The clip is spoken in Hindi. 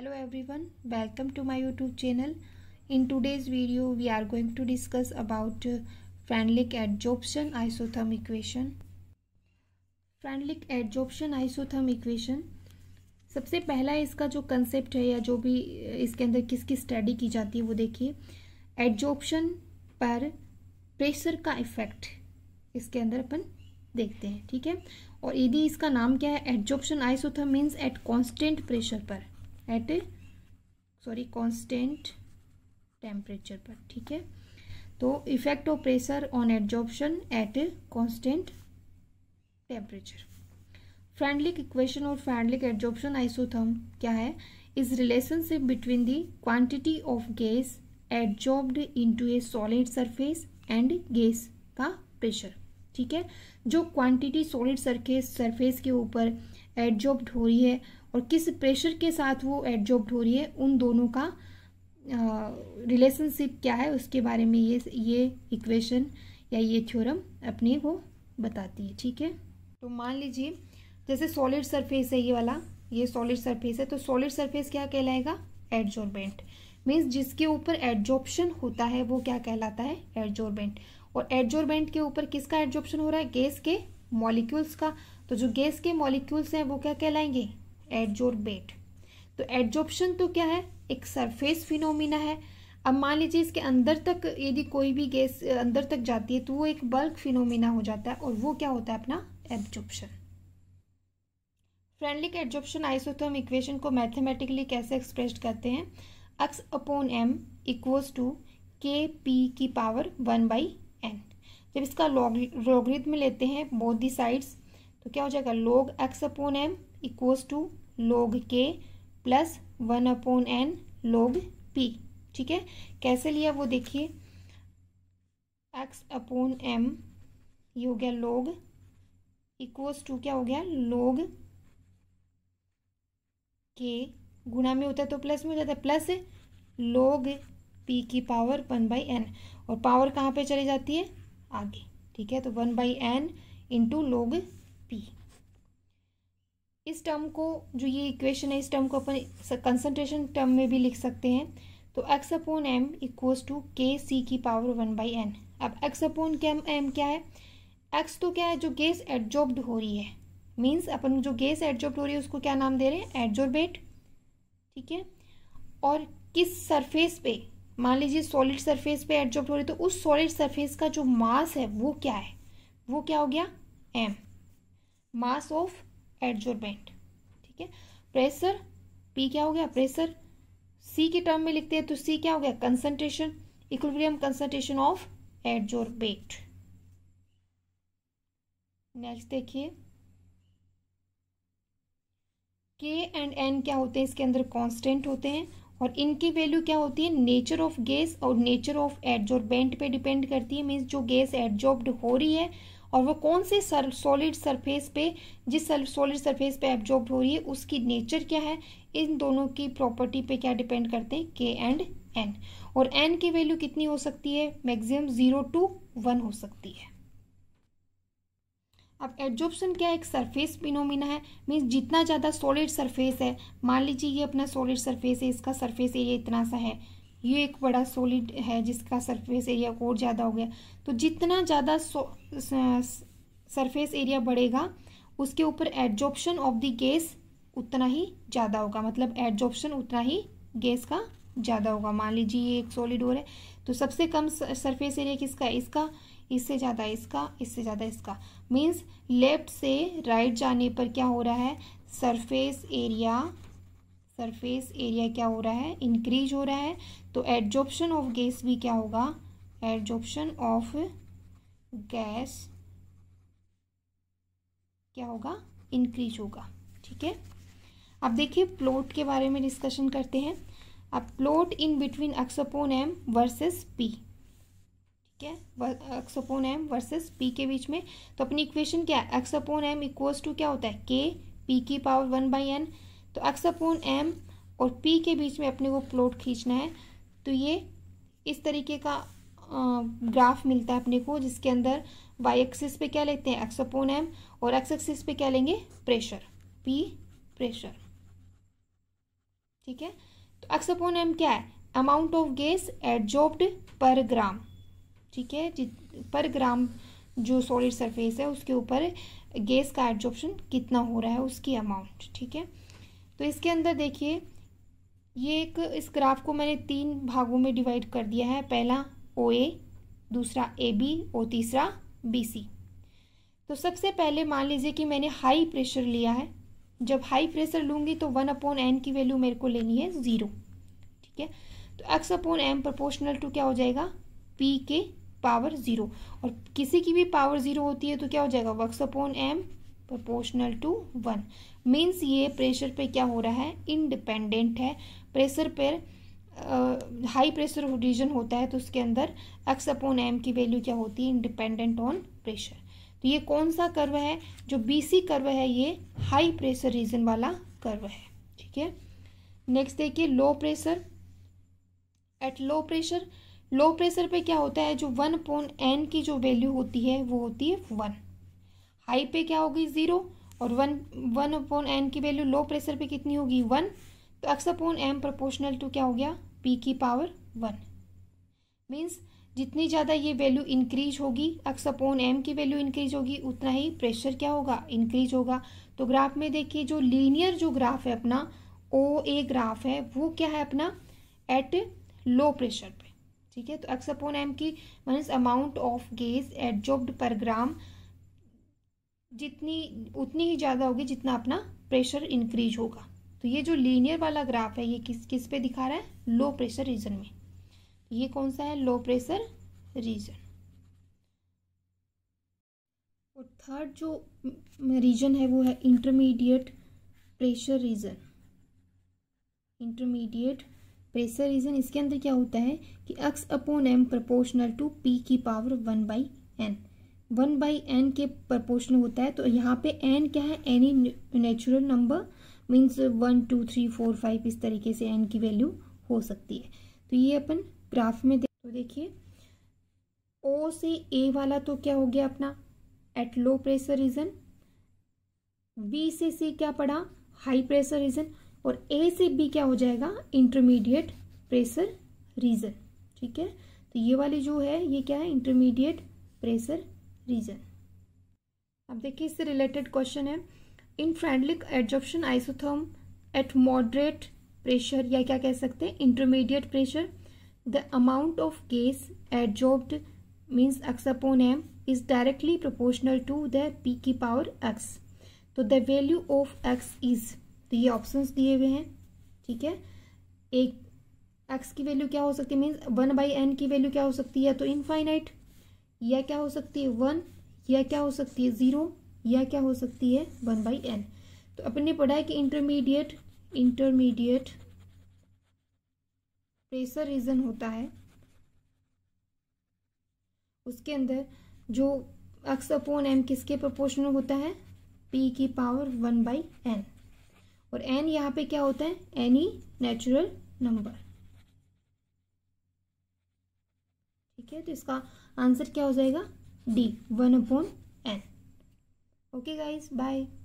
hello everyone welcome to my YouTube channel in today's video we are going to discuss about Freundlich adsorption isotherm equation Freundlich adsorption isotherm equation सबसे पहला इसका जो कंसेप्ट है या जो भी uh, इसके अंदर किसकी स्टडी की जाती है वो देखिए एडजॉप्शन पर प्रेशर का इफेक्ट इसके अंदर अपन देखते हैं ठीक है और यदि इसका नाम क्या है adsorption isotherm means at constant pressure पर एट सॉरी कांस्टेंट टेम्परेचर पर ठीक है तो effect of pressure on adsorption at constant temperature Freundlich equation और फ्रेंडलिक एडजॉर्प्शन आइसोथर्म क्या है is relationship between the quantity of gas adsorbed into a solid surface and gas का प्रेशर ठीक है जो क्वांटिटी सॉलिड सरफेस सरफेस के ऊपर एडजॉर्ब्ड हो रही है और किस प्रेशर के साथ वो एडजॉर्ब हो रही है उन दोनों का रिलेशनशिप क्या है उसके बारे में ये ये इक्वेशन या ये थ्योरम अपने को बताती है ठीक है तो मान लीजिए जैसे सॉलिड सरफेस है ये वाला ये सॉलिड सरफेस है तो सॉलिड सरफेस क्या कहलाएगा एडजॉर्बेंट मीन्स जिसके ऊपर एडजॉर्प्शन होता है वो क्या कहलाता है एडजॉर्बेंट और एडजॉर्बेंट के ऊपर किसका एडजॉर्प्शन हो रहा है गैस के मॉलिक्यूल्स का तो जो गैस के मॉलिक्यूल्स हैं वो क्या कहलाएंगे एडजोर्बेट तो एडजॉर्प्शन तो क्या है एक सरफेस फिनोमिना है अब मान लीजिए इसके अंदर तक यदि कोई भी गैस अंदर तक जाती है तो वो एक बल्क फिनोमिना हो जाता है और वो क्या होता है अपना absorption Freundlich adsorption isotherm equation को मैथमेटिकली कैसे एक्सप्रेस करते हैं x upon m equals to K P की पावर वन बाई एन जब इसका लॉगरिथ में लेते हैं बोथ दी साइड्स तो क्या हो जाएगा log x upon m equals to log K plus one upon n log P ठीक है कैसे लिया वो देखिए एक्स अपॉन एम ये हो गया लोग इक्वल्स टू क्या हो गया लोग के गुणा में होता है तो प्लस में हो जाता है प्लस लोग पी की पावर वन बाई एन और पावर कहाँ पे चली जाती है आगे ठीक है तो one by n into log P इस टर्म को जो ये इक्वेशन है इस टर्म को अपन कंसनट्रेशन टर्म में भी लिख सकते हैं तो x upon m equals to K C की पावर वन बाई एन अब x अपोन एम क्या है x तो क्या है जो गैस एडजॉर्ब हो रही है मीन्स अपन जो गैस एडजॉर्ब्ड हो रही है उसको क्या नाम दे रहे हैं एडजॉर्बेट ठीक है और किस सरफेस पे मान लीजिए सॉलिड सरफेस पे एडजॉर्ब हो रही है तो उस सॉलिड सरफेस का जो मास है वो क्या है वो क्या हो गया एम मास ऑफ एडजोरमेंट ठीक है प्रेशर पी क्या हो गया प्रेशर सी के टर्म में लिखते हैं तो सी क्या हो गया concentration equilibrium concentration of adsorbate next देखिए के एंड एन क्या होते हैं इसके अंदर कांस्टेंट होते हैं और इनकी वैल्यू क्या होती है नेचर ऑफ गैस और नेचर ऑफ एडजोरबेंट पे डिपेंड करती है मीन्स जो गैस एडजॉर्ब हो रही है और वो कौन से सर सॉलिड सरफेस पे जिस सर सॉलिड सरफेस पे एब्जॉर्ब हो रही है उसकी नेचर क्या है इन दोनों की प्रॉपर्टी पे क्या डिपेंड करते हैं के एंड एन और एन की वैल्यू कितनी हो सकती है मैक्सिमम जीरो टू वन हो सकती है अब एडजॉर्प्शन क्या एक सरफेस फिनोमिना है मीन्स जितना ज़्यादा सॉलिड सरफेस है मान लीजिए ये अपना सॉलिड सरफेस है इसका सरफेस एरिया इतना सा है ये एक बड़ा सॉलिड है जिसका सरफेस एरिया और ज़्यादा हो गया तो जितना ज़्यादा सरफेस एरिया बढ़ेगा उसके ऊपर एडजॉप्शन ऑफ द गैस उतना ही ज़्यादा होगा मतलब एडजॉप्शन उतना ही गैस का ज़्यादा होगा मान लीजिए ये एक सॉलिड और है तो सबसे कम सरफेस एरिया किसका है इसका इससे ज़्यादा इसका इससे ज़्यादा इसका मीन्स लेफ्ट से राइट right जाने पर क्या हो रहा है सरफेस एरिया सरफेस एरिया क्या हो रहा है इंक्रीज हो रहा है तो एडजॉप्शन ऑफ गैस भी क्या होगा एडजॉप्शन ऑफ गैस क्या होगा इंक्रीज होगा ठीक है अब देखिए प्लॉट के बारे में डिस्कशन करते हैं अब plot in between x upon m versus P ठीक है अक्सपोन एम वर्सेस पी के बीच में तो अपनी इक्वेशन क्या है अक्सपोन एम इक्वल्स टू क्या होता है के पी की पावर वन बाई एन तो एक्स अपॉन एम और पी के बीच में अपने को प्लॉट खींचना है तो ये इस तरीके का ग्राफ मिलता है अपने को जिसके अंदर वाई एक्सिस पे क्या लेते हैं एक्स अपॉन एम और एक्स एक्सिस पे क्या लेंगे प्रेशर पी प्रेशर ठीक है तो एक्स अपॉन एम क्या है अमाउंट ऑफ गैस एडजॉब्ड पर ग्राम ठीक है पर ग्राम जो सॉलिड सरफेस है उसके ऊपर गैस का एडजॉप्शन कितना हो रहा है उसकी अमाउंट ठीक है तो इसके अंदर देखिए ये एक इस ग्राफ को मैंने तीन भागों में डिवाइड कर दिया है पहला ओ ए दूसरा ए बी और तीसरा बी सी तो सबसे पहले मान लीजिए कि मैंने हाई प्रेशर लिया है जब हाई प्रेशर लूँगी तो वन अपॉन एन की वैल्यू मेरे को लेनी है ज़ीरो ठीक है तो x upon m proportional to क्या हो जाएगा पी के पावर ज़ीरो और किसी की भी पावर ज़ीरो होती है तो क्या हो जाएगा x upon m proportional to one means ये प्रेशर पे क्या हो रहा है इनडिपेंडेंट है प्रेशर पर हाई प्रेशर रीजन होता है तो उसके अंदर एक्स अपॉन एम की वैल्यू क्या होती है इनडिपेंडेंट ऑन प्रेशर तो ये कौन सा कर्व है जो बी सी कर्व है ये हाई प्रेशर रीजन वाला कर्व है ठीक है नेक्स्ट देखिए low pressure at low pressure low pressure पे क्या होता है जो वन पोन एन की जो वैल्यू होती है वो होती है वन हाई पे क्या होगी ज़ीरो और वन वन अपॉन एन की वैल्यू लो प्रेशर पे कितनी होगी वन तो x upon m proportional to क्या हो गया पी की पावर वन मीन्स जितनी ज़्यादा ये वैल्यू इंक्रीज होगी एक्स अपॉन एम की वैल्यू इंक्रीज होगी उतना ही प्रेशर क्या होगा इंक्रीज होगा तो ग्राफ में देखिए जो लीनियर जो ग्राफ है अपना ओ ए ग्राफ है वो क्या है अपना एट लो प्रेशर पे ठीक है तो एक्स अपॉन एम की means amount of gas adsorbed per gram जितनी उतनी ही ज़्यादा होगी जितना अपना प्रेशर इंक्रीज होगा तो ये जो लीनियर वाला ग्राफ है ये किस किस पे दिखा रहा है लो प्रेशर रीजन में तो ये कौन सा है लो प्रेशर रीजन और थर्ड जो रीजन है वो है intermediate pressure region intermediate pressure region इसके अंदर क्या होता है कि x upon m proportional to P की power one by n one by n के प्रपोर्शन होता है तो यहाँ पे एन क्या है any natural number means one two three four five इस तरीके से एन की वैल्यू हो सकती है तो ये अपन ग्राफ में तो देखिए ओ से ए वाला तो क्या हो गया अपना at low pressure region B से सी क्या पड़ा हाई प्रेशर रीजन और ए से बी क्या हो जाएगा इंटरमीडिएट प्रेशर रीजन ठीक है तो ये वाली जो है ये क्या है इंटरमीडिएट प्रेशर रीजन अब देखिए इससे रिलेटेड क्वेश्चन है in Freundlich adsorption isotherm at moderate pressure या क्या कह सकते हैं intermediate pressure the amount of gas adsorbed means x upon m is directly proportional to the P की पावर एक्स तो the value of x is तो ये ऑप्शन दिए हुए हैं ठीक है एक एक्स की वैल्यू क्या हो सकती है मीन्स वन बाई एन की वैल्यू क्या हो सकती है तो इनफाइनाइट या क्या हो सकती है वन या क्या हो सकती है ज़ीरो या क्या हो सकती है वन बाई एन तो अपन ने पढ़ा है कि इंटरमीडिएट इंटरमीडिएट प्रेशर रीजन होता है उसके अंदर जो एक्स अपोन एम किसके प्रोपोर्शनल होता है पी की पावर वन बाई एन और एन यहाँ पे क्या होता है एनी नेचुरल नंबर ठीक है तो इसका आंसर क्या हो जाएगा D one upon n okay guys bye